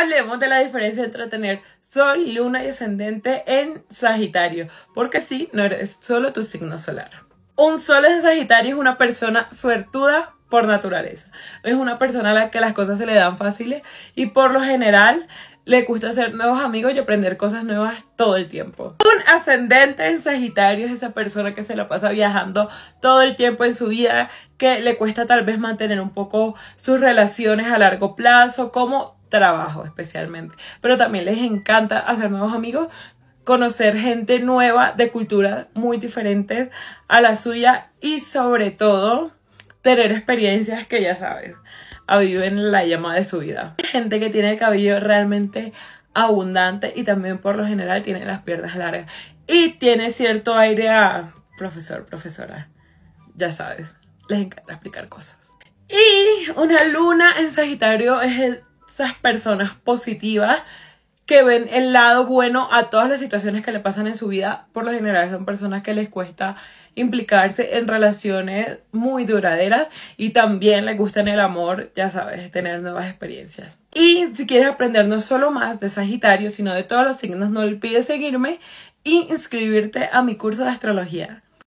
Hablemos de la diferencia entre tener sol, luna y ascendente en Sagitario, porque sí, no eres solo tu signo solar. Un sol en Sagitario es una persona suertuda por naturaleza. Es una persona a la que las cosas se le dan fáciles y por lo general le gusta hacer nuevos amigos y aprender cosas nuevas todo el tiempo. Un ascendente en Sagitario es esa persona que se la pasa viajando todo el tiempo en su vida, que le cuesta tal vez mantener un poco sus relaciones a largo plazo, como trabajo especialmente. Pero también les encanta hacer nuevos amigos, conocer gente nueva de culturas muy diferentes a la suya y sobre todo tener experiencias que ya sabes, aviven la llama de su vida. Gente que tiene el cabello realmente abundante y también por lo general tiene las piernas largas y tiene cierto aire a profesor, profesora. Ya sabes, les encanta explicar cosas. Y una luna en Sagitario es el personas positivas que ven el lado bueno a todas las situaciones que le pasan en su vida, por lo general son personas que les cuesta implicarse en relaciones muy duraderas y también les gusta en el amor, ya sabes, tener nuevas experiencias. Y si quieres aprender no solo más de Sagitario, sino de todos los signos, no olvides seguirme e inscribirte a mi curso de astrología.